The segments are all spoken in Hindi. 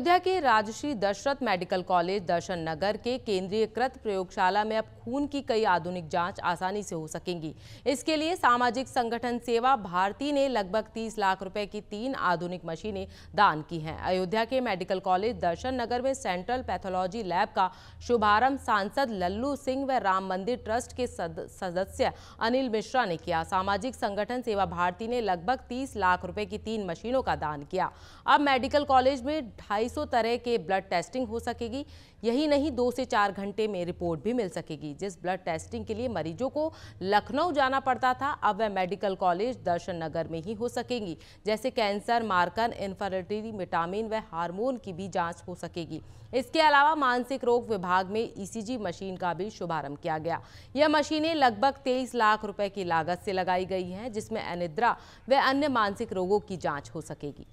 अयोध्या के राजश्री दशरथ मेडिकल कॉलेज दर्शन नगर के केंद्रीय कृत प्रयोगशाला में अब खून की कई आधुनिक जांच आसानी से हो सकेंगी इसके लिए सामाजिक संगठन सेवा भारती ने लगभग 30 लाख रुपए की तीन आधुनिक मशीनें दान की हैं अयोध्या के मेडिकल कॉलेज दर्शन नगर में सेंट्रल पैथोलॉजी लैब का शुभारंभ सांसद लल्लू सिंह व राम मंदिर ट्रस्ट के सदस्य अनिल मिश्रा ने किया सामाजिक संगठन सेवा भारती ने लगभग तीस लाख रुपए की तीन मशीनों का दान किया अब मेडिकल कॉलेज में ढाई 250 तरह के ब्लड टेस्टिंग हो सकेगी यही नहीं दो से चार घंटे में रिपोर्ट भी मिल सकेगी जिस ब्लड टेस्टिंग के लिए मरीजों को लखनऊ जाना पड़ता था अब वह मेडिकल कॉलेज दर्शन नगर में ही हो सकेंगी जैसे कैंसर मार्कन इन्फर्टिलिटी विटामिन व हार्मोन की भी जाँच हो सकेगी इसके अलावा मानसिक रोग विभाग में ईसीजी e मशीन का भी शुभारंभ किया गया यह मशीनें लगभग तेईस लाख रुपये की लागत से लगाई गई हैं जिसमें अनिद्रा व अन्य मानसिक रोगों की जाँच हो सकेगी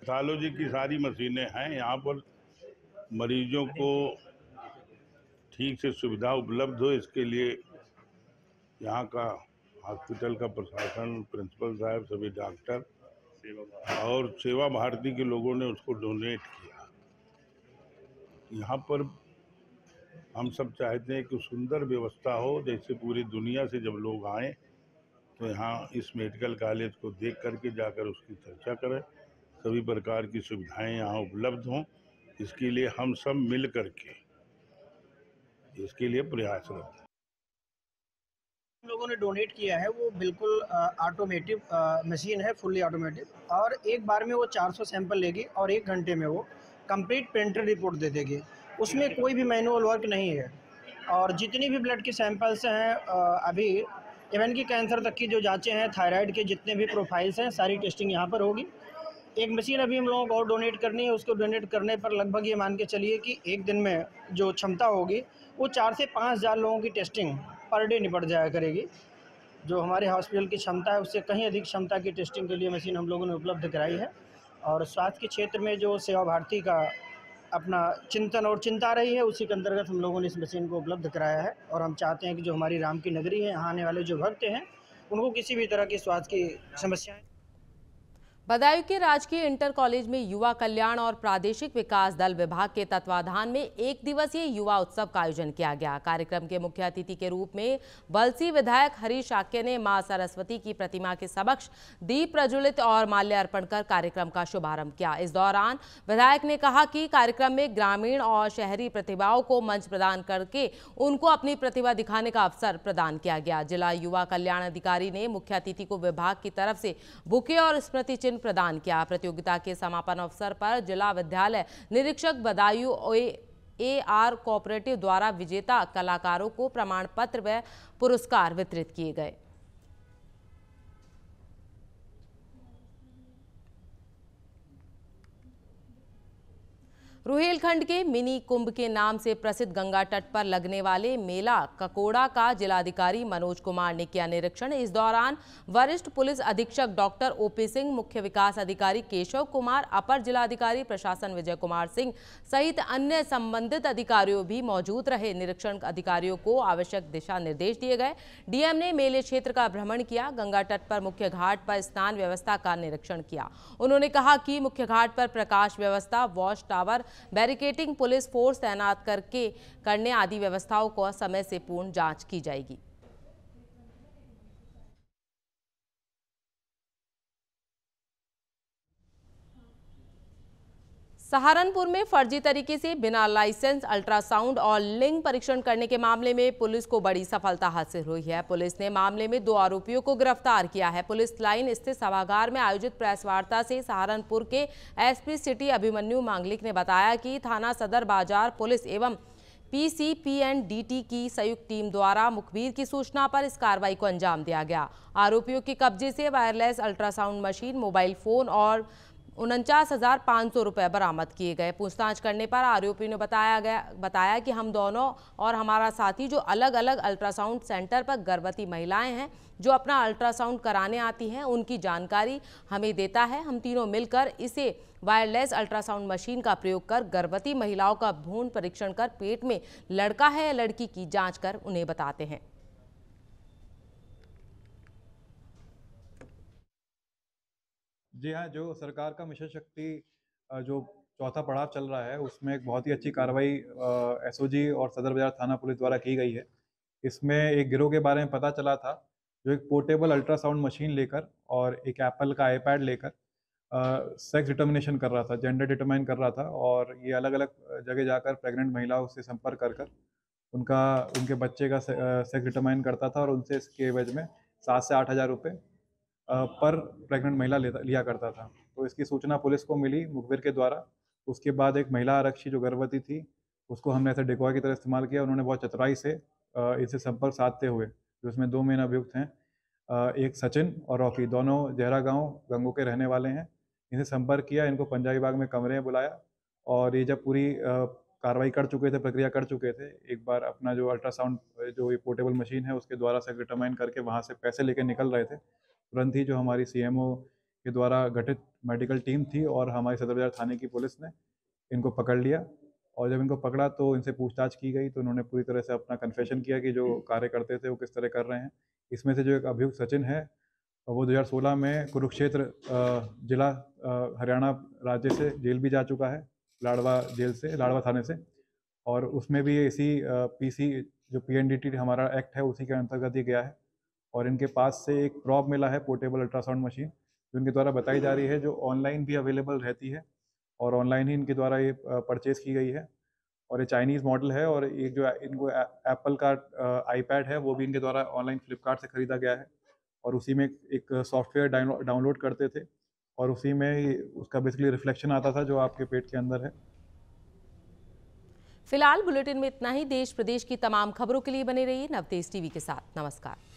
पैथालोजी की सारी मशीनें हैं यहाँ पर मरीजों को ठीक से सुविधा उपलब्ध हो इसके लिए यहाँ का हॉस्पिटल का प्रशासन प्रिंसिपल साहब सभी डॉक्टर और सेवा भारती के लोगों ने उसको डोनेट किया यहाँ पर हम सब चाहते हैं कि सुंदर व्यवस्था हो जैसे पूरी दुनिया से जब लोग आए तो यहाँ इस मेडिकल कॉलेज को देख करके जाकर उसकी चर्चा करें सभी प्रकार की सुविधाएं यहाँ उपलब्ध हों इसके लिए हम सब मिल कर के इसके लिए प्रयासरत हैं लोगों ने डोनेट किया है वो बिल्कुल ऑटोमेटिव मशीन है फुल्ली ऑटोमेटिव और एक बार में वो 400 सैंपल लेगी और एक घंटे में वो कंप्लीट प्रिंटेड रिपोर्ट दे देगी उसमें कोई भी मैनुअल वर्क नहीं है और जितनी भी ब्लड की सैंपल्स हैं अभी इवन की कैंसर तक की जो जांचें हैं थायराइड के जितने भी प्रोफाइल्स हैं सारी टेस्टिंग यहाँ पर होगी एक मशीन अभी हम लोगों को और डोनेट करनी है उसको डोनेट करने पर लगभग ये मान के चलिए कि एक दिन में जो क्षमता होगी वो चार से पाँच हज़ार लोगों की टेस्टिंग पर डे निपट जाया करेगी जो हमारे हॉस्पिटल की क्षमता है उससे कहीं अधिक क्षमता की टेस्टिंग के लिए मशीन हम लोगों ने उपलब्ध कराई है और स्वास्थ्य के क्षेत्र में जो सेवा भारती का अपना चिंतन और चिंता रही है उसी के अंतर्गत हम लोगों ने इस मशीन को उपलब्ध कराया है और हम चाहते हैं कि जो हमारी राम की नगरी है यहाँ आने वाले जो भक्त हैं उनको किसी भी तरह की स्वास्थ्य की समस्याएँ बदायूं के राजकीय इंटर कॉलेज में युवा कल्याण और प्रादेशिक विकास दल विभाग के तत्वाधान में एक दिवसीय युवा उत्सव का आयोजन किया गया कार्यक्रम के मुख्य अतिथि के रूप में बलसी विधायक हरीश आक्य ने मां सरस्वती की प्रतिमा के समक्ष दीप प्रज्वलित और माल्य अर्पण कर कार्यक्रम का शुभारंभ किया इस दौरान विधायक ने कहा कि कार्यक्रम में ग्रामीण और शहरी प्रतिभाओं को मंच प्रदान करके उनको अपनी प्रतिभा दिखाने का अवसर प्रदान किया गया जिला युवा कल्याण अधिकारी ने मुख्य अतिथि को विभाग की तरफ से बुके और स्मृति चिन्ह प्रदान किया प्रतियोगिता के समापन अवसर पर जिला विद्यालय निरीक्षक बदायू ए आर कोऑपरेटिव द्वारा विजेता कलाकारों को प्रमाण पत्र व पुरस्कार वितरित किए गए रुहेलखंड के मिनी कुंभ के नाम से प्रसिद्ध गंगा तट पर लगने वाले मेला ककोड़ा का जिलाधिकारी मनोज कुमार ने किया निरीक्षण इस दौरान वरिष्ठ पुलिस अधीक्षक डॉक्टर ओपी सिंह मुख्य विकास अधिकारी केशव कुमार अपर जिलाधिकारी प्रशासन विजय कुमार सिंह सहित अन्य संबंधित अधिकारियों भी मौजूद रहे निरीक्षण अधिकारियों को आवश्यक दिशा निर्देश दिए गए डीएम ने मेले क्षेत्र का भ्रमण किया गंगा तट पर मुख्य घाट पर स्नान व्यवस्था का निरीक्षण किया उन्होंने कहा कि मुख्य घाट पर प्रकाश व्यवस्था watch tower barricading police force तैनात करके करने आदि व्यवस्थाओं को समय से पूर्ण जांच की जाएगी सहारनपुर में फर्जी तरीके से बिना लाइसेंस अल्ट्रासाउंड और लिंग परीक्षण करने के मामले में पुलिस को बड़ी सफलता हासिल हुई है पुलिस ने मामले में दो आरोपियों को गिरफ्तार किया है पुलिस लाइन स्थित सभागार में आयोजित प्रेस वार्ता से सहारनपुर के एसपी सिटी अभिमन्यु मांगलिक ने बताया कि थाना सदर बाजार पुलिस एवं पी की संयुक्त टीम द्वारा मुखबिर की सूचना पर इस कार्रवाई को अंजाम दिया गया आरोपियों के कब्जे से wireless ultrasound machine mobile phone और उनचास हज़ार पाँच सौ रुपये बरामद किए गए पूछताछ करने पर आरोपी ने बताया गया बताया कि हम दोनों और हमारा साथी जो अलग अलग अल्ट्रासाउंड सेंटर पर गर्भवती महिलाएं हैं जो अपना अल्ट्रासाउंड कराने आती हैं उनकी जानकारी हमें देता है हम तीनों मिलकर इसे वायरलेस अल्ट्रासाउंड मशीन का प्रयोग कर गर्भवती महिलाओं का भून परीक्षण कर पेट में लड़का है या लड़की की जाँच कर उन्हें बताते हैं जी हाँ जो सरकार का मिशन शक्ति जो चौथा पड़ाव चल रहा है उसमें एक बहुत ही अच्छी कार्रवाई एसओजी और सदर बाजार थाना पुलिस द्वारा की गई है इसमें एक गिरोह के बारे में पता चला था जो एक पोर्टेबल अल्ट्रासाउंड मशीन लेकर और एक एप्पल का आईपैड लेकर सेक्स डिटर्मिनेशन कर रहा था जेंडर डिटरमाइन कर रहा था और ये अलग अलग जगह जाकर प्रेग्नेंट महिलाओं से संपर्क कर कर उनका उनके बच्चे का सेक्स डिटरमाइन करता था और उनसे इसके एवज में सात से आठ हज़ार रुपये पर प्रेग्नेंट महिला लिया करता था तो इसकी सूचना पुलिस को मिली मुखबिर के द्वारा उसके बाद एक महिला आरक्षी जो गर्भवती थी उसको हमने ऐसे डिकॉय की तरह इस्तेमाल किया उन्होंने बहुत चतुराई से इनसे संपर्क साधते हुए जो इसमें दो मेन अभियुक्त हैं एक सचिन और रॉकी दोनों जहरा गांव गंगो के रहने वाले हैं इनसे संपर्क किया इनको पंजाबी बाग में कमरे में बुलाया और ये जब पूरी कार्रवाई कर चुके थे प्रक्रिया कर चुके थे एक बार अपना जो अल्ट्रासाउंड जो ये पोर्टेबल मशीन है उसके द्वारा से डिटरमाइन करके वहाँ से पैसे लेके निकल रहे थे तुरंत ही जो हमारी सीएमओ के द्वारा गठित मेडिकल टीम थी और हमारे सदर बाजार थाने की पुलिस ने इनको पकड़ लिया और जब इनको पकड़ा तो इनसे पूछताछ की गई तो उन्होंने पूरी तरह से अपना कन्फेशन किया कि जो हम्म। कार्य करते थे वो किस तरह कर रहे हैं इसमें से जो एक अभियुक्त सचिन है वो 2016 में कुरुक्षेत्र जिला हरियाणा राज्य से जेल भी जा चुका है लाड़वा जेल से लाड़वा हम्म। थाने से और उसमें भी इसी पीसी जो पीएनडीटी हमारा एक्ट है उसी के अंतर्गत ही गया है और इनके पास से एक प्रॉब मिला है पोर्टेबल अल्ट्रासाउंड मशीन जो इनके द्वारा बताई जा रही है जो ऑनलाइन भी अवेलेबल रहती है और ऑनलाइन ही इनके द्वारा ये परचेज़ की गई है और ये चाइनीज़ मॉडल है और एक जो इनको एप्पल का आईपैड है वो भी इनके द्वारा ऑनलाइन फ्लिपकार्ट से ख़रीदा गया है और उसी में एक सॉफ्टवेयर डाउनलोड करते थे और उसी में उसका बेसिकली रिफ्लेक्शन आता था जो आपके पेट के अंदर है फिलहाल बुलेटिन में इतना ही देश प्रदेश की तमाम खबरों के लिए बने रहिए नवतेज टीवी के साथ नमस्कार